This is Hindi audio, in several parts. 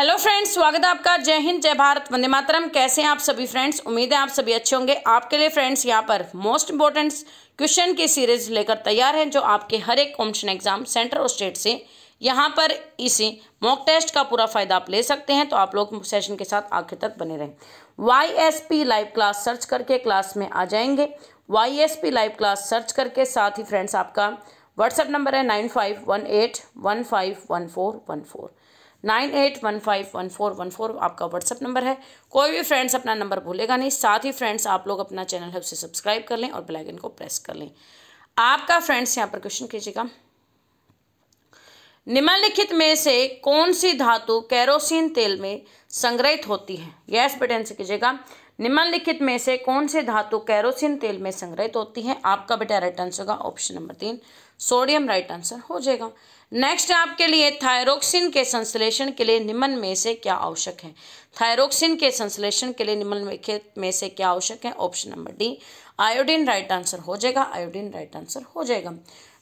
हेलो फ्रेंड्स स्वागत है आपका जय हिंद जय भारत वंदे मातरम कैसे हैं आप सभी फ्रेंड्स उम्मीद है आप सभी अच्छे होंगे आपके लिए फ्रेंड्स यहाँ पर मोस्ट इंपॉर्टेंट क्वेश्चन की सीरीज लेकर तैयार हैं जो आपके हर एक कॉम्पिटिशन एग्जाम सेंटर और स्टेट से यहाँ पर इसी मॉक टेस्ट का पूरा फायदा आप ले सकते हैं तो आप लोग सेशन के साथ आखिर तक बने रहें Y S P live class search करके क्लास में आ जाएंगे Y S P live class search करके साथ ही फ्रेंड्स आपका व्हाट्सएप नंबर है nine five one eight one five one four one four nine eight one five one four one four आपका व्हाट्सअप नंबर है कोई भी फ्रेंड्स अपना नंबर भूलेगा नहीं साथ ही फ्रेंड्स आप लोग अपना चैनल है उसे सब्सक्राइब कर लें और बेलाइकन को प्रेस कर लें आपका फ्रेंड्स यहाँ पर क्वेश्चन कीजिएगा निम्नलिखित में से कौन सी धातु कैरोसिन तेल में संग्रहित होती है यस बेटे आंसर कीजिएगा निम्नलिखित में से कौन सी धातु कैरोसिन तेल में संग्रहित होती है आपका बेटा राइट आंसर होगा ऑप्शन नंबर तीन सोडियम राइट आंसर हो जाएगा नेक्स्ट आपके लिए थायरोक्सिन के संश्लेषण के लिए निम्न में से क्या आवश्यक है थायरोक्सिन के संश्लेषण के लिए निम्न में से क्या आवश्यक है option number D iodine right answer हो जाएगा आयोडीन राइट आंसर हो जाएगा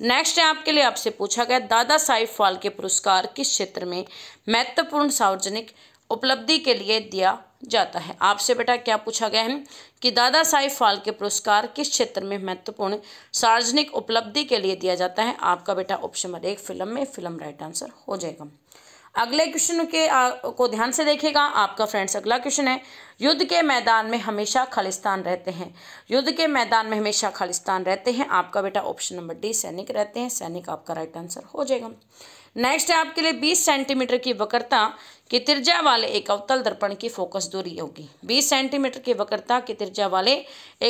नेक्स्ट है आपके लिए आपसे पूछा गया दादा साहिब के पुरस्कार किस क्षेत्र में महत्वपूर्ण सार्वजनिक उपलब्धि के लिए दिया जाता है आपसे बेटा क्या पूछा गया है कि दादा साहिब फालके पुरस्कार किस क्षेत्र में महत्वपूर्ण सार्वजनिक उपलब्धि के लिए दिया जाता है आपका बेटा ऑप्शन नंबर एक फिल्म में फिल्म राइट आंसर हो जाएगा अगले क्वेश्चन के आ, को ध्यान से देखेगा आपका फ्रेंड्स अगला क्वेश्चन है युद्ध के मैदान में हमेशा खालिस्तान रहते हैं युद्ध के मैदान में हमेशा खालिस्तान रहते हैं आपका बेटा ऑप्शन नंबर डी सैनिक रहते हैं सैनिक आपका राइट आंसर हो जाएगा नेक्स्ट है आपके लिए 20 सेंटीमीटर की वक्रता की तिरजा वाले एक अवतल दर्पण की फोकस दूरी होगी 20 सेंटीमीटर की वक्रता की तिरजा वाले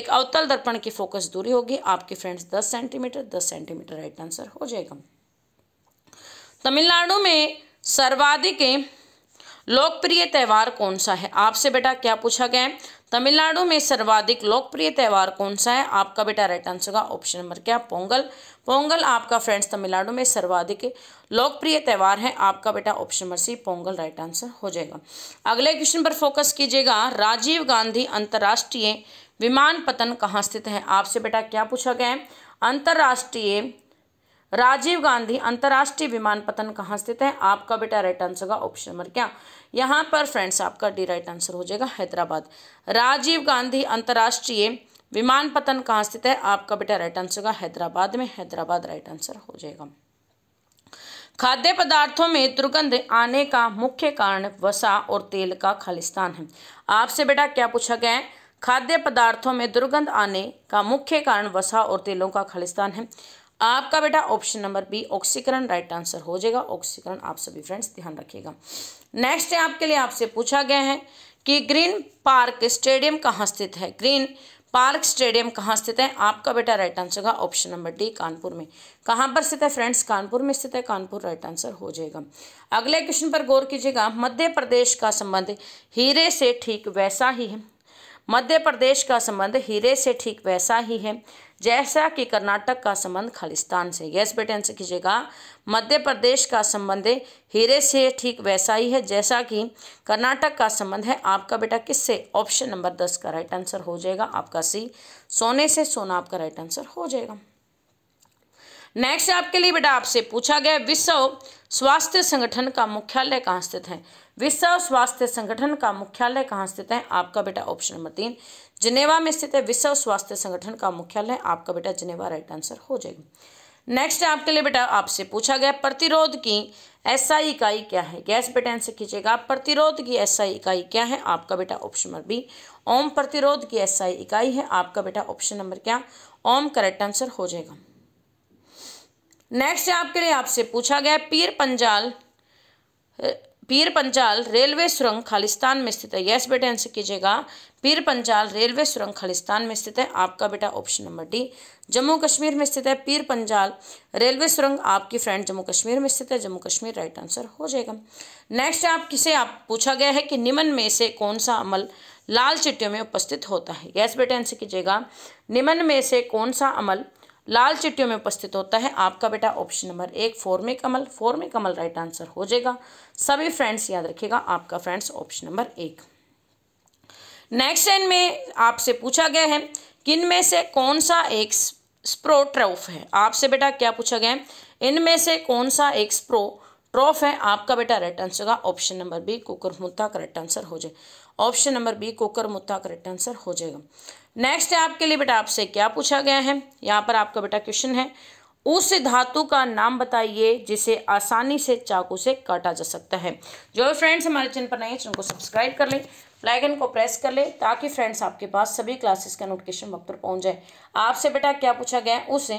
एक अवतल दर्पण की फोकस दूरी होगी आपके friends 10 centimetre 10 centimetre right answer हो जाएगा तमिलनाडु में सर्वाधिक लोकप्रिय त्यौहार कौन सा है आपसे बेटा क्या पूछा गया है तमिलनाडु में सर्वाधिक लोकप्रिय त्यौहार कौन सा है आपका बेटा राइट आंसर होगा ऑप्शन नंबर क्या पोंगल पोंगल आपका फ्रेंड्स तमिलनाडु में सर्वाधिक लोकप्रिय त्यौहार है आपका बेटा option number C Pongal right answer हो जाएगा अगले क्वेश्चन पर फोकस कीजिएगा राजीव गांधी अंतर्राष्ट्रीय विमान पतन कहाँ स्थित है आपसे बेटा क्या पूछा गया है अंतर्राष्ट्रीय राजीव गांधी अंतर्राष्ट्रीय विमानपतन कहाँ स्थित है आपका बेटा राइट आंसर होगा ऑप्शन नंबर क्या यहाँ पर फ्रेंड्स आपका डी राइट आंसर हो जाएगा हैदराबाद राजीव गांधी अंतर्राष्ट्रीय विमानपतन कहाँ स्थित है आपका बेटा राइट आंसर होगा हैदराबाद में हैदराबाद राइट आंसर हो जाएगा खाद्य पदार्थों में दुर्गंध आने का मुख्य कारण वसा और तेल का खालिस्तान है आपसे बेटा क्या पूछा गया है खाद्य पदार्थों में दुर्गंध आने का मुख्य कारण वसा और तेलों का खालिस्तान है आपका बेटा ऑप्शन नंबर बी ऑक्सीकरण राइट आंसर हो जाएगा ऑक्सीकरण आप सभी फ्रेंड्स ध्यान रखिएगा नेक्स्ट है आपके लिए आपसे पूछा गया है कि ग्रीन पार्क स्टेडियम कहाँ स्थित है ग्रीन पार्क स्टेडियम कहाँ स्थित है आपका बेटा राइट आंसर होगा ऑप्शन नंबर डी कानपुर में कहाँ पर स्थित है फ्रेंड्स कानपुर में स्थित है कानपुर राइट आंसर हो जाएगा अगले क्वेश्चन पर गौर कीजिएगा मध्य प्रदेश का संबंध हीरे से ठीक वैसा ही है मध्य प्रदेश का संबंध हीरे से ठीक वैसा ही है जैसा कि कर्नाटक का संबंध खालिस्तान से यस बेटे आंसर कीजिएगा मध्य प्रदेश का संबंध हीरे से ठीक वैसा ही है जैसा कि कर्नाटक का संबंध है आपका बेटा किससे ऑप्शन नंबर दस का राइट आंसर हो जाएगा आपका सी सोने से सोना आपका राइट आंसर हो जाएगा नेक्स्ट आपके लिए बेटा आपसे पूछा गया विश्व स्वास्थ्य संगठन का मुख्यालय कहाँ स्थित है विश्व स्वास्थ्य संगठन का मुख्यालय कहाँ स्थित है आपका बेटा ऑप्शन नंबर तीन जिनेवा में स्थित है विश्व स्वास्थ्य संगठन का मुख्यालय आपका बेटा जिनेवा राइट आंसर हो जाएगा नेक्स्ट है आपके लिए बेटा आपसे पूछा गया प्रतिरोध की एसआई इकाई क्या है गैस बेटा आंसर खींचेगा प्रतिरोध की एसआई इकाई क्या है आपका बेटा ऑप्शन नंबर बी ओम प्रतिरोध की एसआई इकाई है आपका बेटा ऑप्शन नंबर क्या ओम करेक्ट आंसर हो जाएगा नेक्स्ट है आपके लिए आपसे पूछा गया पीर पंजाल पीर पंजाल रेलवे सुरंग खालिस्तान में स्थित है यस बेटे आंसर कीजिएगा पीर पंजाल रेलवे सुरंग खालिस्तान में स्थित है आपका बेटा option number D Jammu Kashmir में स्थित है पीर पंजाल रेलवे सुरंग आपकी फ्रेंड जम्मू कश्मीर में स्थित है जम्मू कश्मीर राइट आंसर हो जाएगा नेक्स्ट आप किसे आप पूछा गया है कि निम्न में से कौन सा अमल लाल चिट्टियों में उपस्थित होता है यस बेटे आंसर कीजिएगा निम्न में से कौन सा अमल लाल चिट्टियों में उपस्थित होता है आपका बेटा ऑप्शन नंबर एक फॉर्मिक अमल फॉर्मिक कमल राइट आंसर हो जाएगा सभी फ्रेंड्स याद रखिएगा आपका फ्रेंड्स ऑप्शन नंबर एक नेक्स्ट एंड में आपसे पूछा गया है किन में से कौन सा एक स्प्रोट्रोफ है आपसे बेटा क्या पूछा गया है इनमें से कौन सा एक स्प्रो ट्रॉफ है आपका बेटा राइट आंसर होगा ऑप्शन नंबर बी मुद्दा का राइट आंसर हो जाए ऑप्शन नंबर बी कोकर मुत्ता करेक्ट आंसर हो जाएगा नेक्स्ट है आपके लिए बेटा आपसे क्या पूछा गया है यहाँ पर आपका बेटा क्वेश्चन है उस धातु का नाम बताइए जिसे आसानी से चाकू से काटा जा सकता है जो फ्रेंड्स हमारे चैनल पर नए हैं चैनल को सब्सक्राइब कर लें लाइकन को प्रेस कर लें ताकि फ्रेंड्स आपके पास सभी क्लासेस का नोटिफिकेशन वक्त पर पहुंच जाए आपसे बेटा क्या पूछा गया है उसे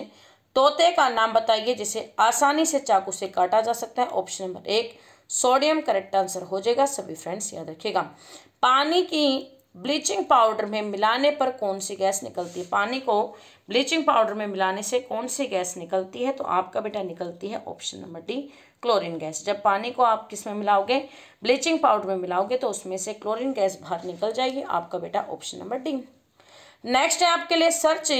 तोते का नाम बताइए जिसे आसानी से चाकू से काटा जा सकता है ऑप्शन नंबर एक सोडियम करेक्ट आंसर हो जाएगा सभी फ्रेंड्स याद रखिएगा पानी की ब्लीचिंग पाउडर में मिलाने पर कौन सी गैस निकलती है पानी को ब्लीचिंग पाउडर में मिलाने से कौन सी गैस निकलती है तो आपका बेटा निकलती है option number D chlorine gas जब पानी को आप किस में मिलाओगे ब्लीचिंग पाउडर में मिलाओगे तो उसमें से क्लोरीन गैस बाहर निकल जाएगी आपका बेटा ऑप्शन नंबर डी नेक्स्ट है आपके लिए सर्च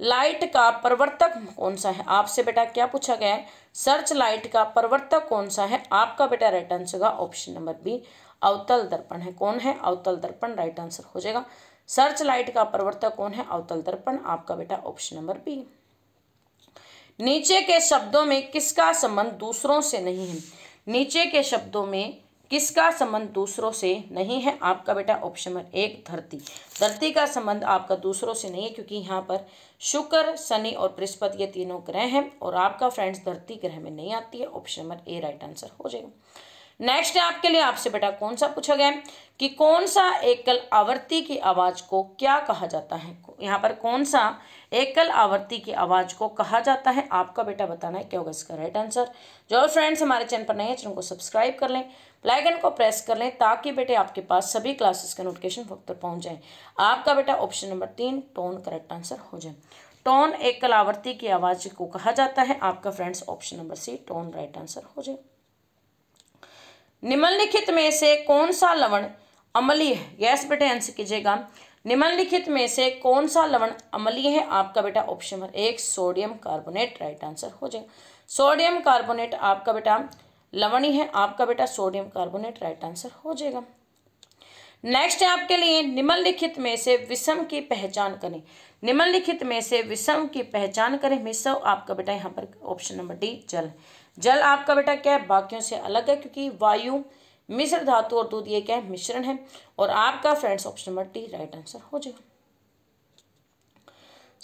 लाइट का प्रवर्तक कौन सा है आपसे बेटा क्या पूछा गया है सर्च लाइट का प्रवर्तक कौन सा है आपका बेटा राइट आंसर होगा ऑप्शन नंबर बी अवतल दर्पण है कौन है अवतल दर्पण राइट आंसर हो जाएगा सर्च लाइट का प्रवर्तक कौन है अवतल दर्पण आपका बेटा ऑप्शन नंबर बी नीचे के शब्दों में किसका संबंध दूसरों से नहीं है नीचे के शब्दों में किसका संबंध दूसरों से नहीं है आपका बेटा ऑप्शन नंबर एक धरती धरती का संबंध आपका दूसरों से नहीं है क्योंकि यहाँ पर शुक्र शनि और बृहस्पति ये तीनों ग्रह हैं और आपका फ्रेंड्स धरती ग्रह में नहीं आती है option number A right answer हो जाएगा नेक्स्ट है आपके लिए आपसे बेटा कौन सा पूछा गया कि कौन सा एकल आवर्ती की आवाज़ को क्या कहा जाता है यहाँ पर कौन सा एकल आवर्ती की आवाज़ को कहा जाता है आपका बेटा बताना है क्या होगा इसका राइट आंसर जो फ्रेंड्स हमारे चैनल पर नए हैं चैनल को सब्सक्राइब कर लें लाइकन को प्रेस कर लें ताकि बेटे आपके पास सभी क्लासेस के नोटिफिकेशन वक्त पर पहुँच जाएँ आपका बेटा ऑप्शन नंबर तीन टोन करेक्ट आंसर हो जाए टोन एक कलावर्ती की आवाज़ को कहा जाता है आपका friends option number C tone right answer हो जाए निम्नलिखित में से कौन सा लवण अमली है गैस बेटे आंसर कीजिएगा निम्नलिखित में से कौन सा लवण अमली है आपका बेटा ऑप्शन नंबर एक सोडियम कार्बोनेट राइट आंसर हो जाएगा सोडियम कार्बोनेट आपका बेटा लवणी है आपका बेटा सोडियम कार्बोनेट राइट आंसर हो जाएगा नेक्स्ट है आपके लिए निम्नलिखित में से विषम की पहचान करें निम्नलिखित में से विषम की पहचान करें मिसव आपका बेटा यहाँ पर ऑप्शन नंबर डी जल जल आपका बेटा क्या है बाकियों से अलग है क्योंकि वायु मिश्र धातु और दूध ये क्या है मिश्रण है और आपका friends option number D right answer हो जाएगा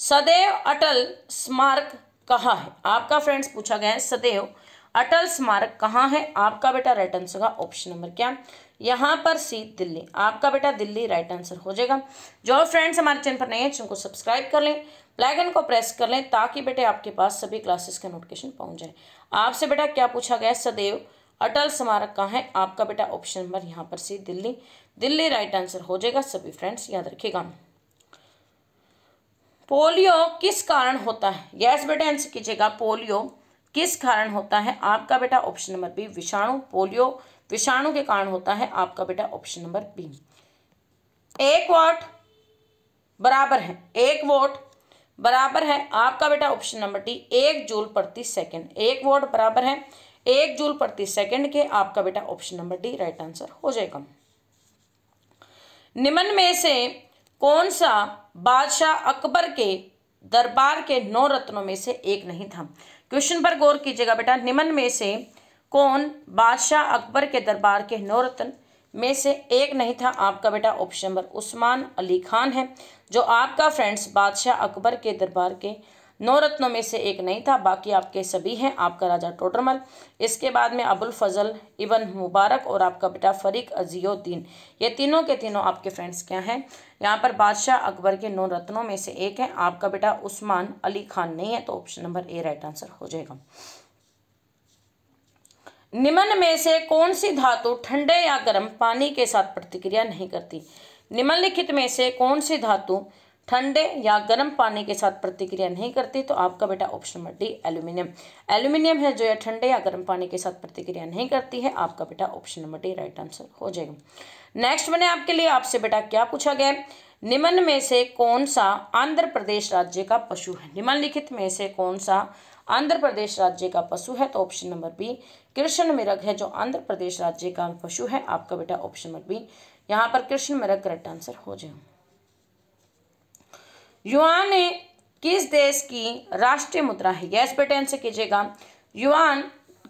सदैव अटल स्मारक कहा है आपका फ्रेंड्स पूछा गया है सदैव अटल स्मारक कहाँ है आपका बेटा राइट आंसर होगा ऑप्शन नंबर क्या यहाँ पर सी दिल्ली आपका बेटा दिल्ली राइट आंसर हो जाएगा जो फ्रेंड्स हमारे चैनल पर नए हैं चैनल को सब्सक्राइब कर लें प्लेगन को प्रेस कर लें ताकि बेटे आपके पास सभी क्लासेस का नोटिफिकेशन पहुँच जाए आपसे बेटा क्या पूछा गया सदैव अटल स्मारक कहाँ है आपका बेटा ऑप्शन नंबर यहाँ पर C Delhi Delhi right answer हो जाएगा सभी फ्रेंड्स याद रखिएगा पोलियो किस कारण होता है यस बेटे आंसर कीजिएगा पोलियो किस कारण होता है आपका बेटा ऑप्शन नंबर बी विषाणु पोलियो विषाणु के कारण होता है आपका बेटा ऑप्शन नंबर बी एक वोट बराबर है एक वोट बराबर है आपका बेटा ऑप्शन नंबर डी एक जूल प्रति सेकंड एक वोट बराबर है एक जूल प्रति सेकंड के आपका बेटा option number D right answer हो जाएगा निम्न में से कौन सा बादशाह अकबर के दरबार के नौ रत्नों में से एक नहीं था क्वेश्चन पर गौर कीजिएगा बेटा निम्न में से कौन बादशाह अकबर के दरबार के नौ में से एक नहीं था आपका बेटा ऑप्शन नंबर उस्मान अली खान है जो आपका फ्रेंड्स बादशाह अकबर के दरबार के नौ रत्नों में से एक नहीं था बाकी आपके सभी हैं आपका राजा टोटरमल इसके बाद में अबुल फजल इबन मुबारक और आपका बेटा फरीक अजियोद्दीन ये तीनों के तीनों आपके फ्रेंड्स क्या हैं यहाँ पर बादशाह अकबर के नौ रत्नों में से एक है आपका बेटा उस्मान अली खान नहीं है तो option number A right answer हो जाएगा निम्न में से कौन सी धातु ठंडे या गर्म पानी के साथ प्रतिक्रिया नहीं करती निम्नलिखित में से कौन सी धातु ठंडे या गर्म पानी के साथ प्रतिक्रिया नहीं करती तो आपका बेटा option number D aluminium aluminium है जो यह ठंडे या गर्म पानी के साथ प्रतिक्रिया नहीं करती है आपका बेटा option number D right answer हो जाएगा नेक्स्ट मैंने आपके लिए आपसे बेटा क्या पूछा गया निम्न में से कौन सा आंध्र प्रदेश राज्य का पशु है निम्नलिखित में से कौन सा आंध्र प्रदेश राज्य का पशु है तो ऑप्शन नंबर बी कृष्ण मृग है जो आंध्र प्रदेश राज्य का पशु है आपका बेटा ऑप्शन नंबर बी यहाँ पर कृष्ण मृग करेक्ट आंसर हो जाएगा युआन किस देश की राष्ट्रीय मुद्रा है यस बेटे आंसर कीजिएगा युआन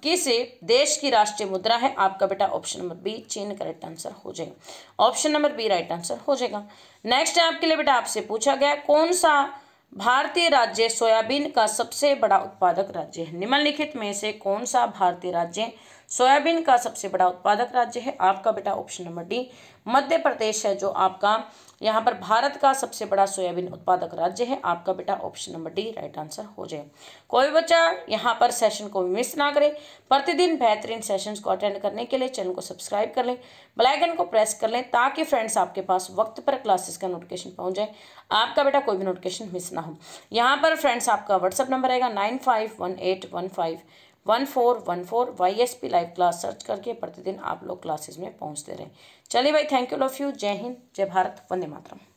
किस देश की राष्ट्रीय मुद्रा है आपका बेटा ऑप्शन नंबर बी चीन करेक्ट आंसर हो जाएगा option number B right answer हो जाएगा नेक्स्ट है आपके लिए बेटा आपसे पूछा गया कौन सा भारतीय राज्य सोयाबीन का सबसे बड़ा उत्पादक राज्य है निम्नलिखित में से कौन सा भारतीय राज्य सोयाबीन का सबसे बड़ा उत्पादक राज्य है आपका बेटा option number D Madhya Pradesh है जो आपका यहाँ पर भारत का सबसे बड़ा सोयाबीन उत्पादक राज्य है आपका बेटा option number D right answer हो जाए कोई बच्चा यहाँ पर सेशन को मिस ना करे प्रतिदिन बेहतरीन सेशंस को अटेंड करने के लिए चैनल को सब्सक्राइब कर लें बेलाइकन को प्रेस कर लें ताकि फ्रेंड्स आपके पास वक्त पर क्लासेस का नोटिफिकेशन पहुँच जाए आपका बेटा कोई भी नोटिफिकेशन मिस ना हो यहाँ पर फ्रेंड्स आपका व्हाट्सअप नंबर रहेगा nine five one eight one five one four one four Y S P live class search करके प्रतिदिन आप लोग क्लासेस में पहुंचते रहें चलिए भाई थैंक यू लव यू जय हिंद जय भारत वंदे मातरम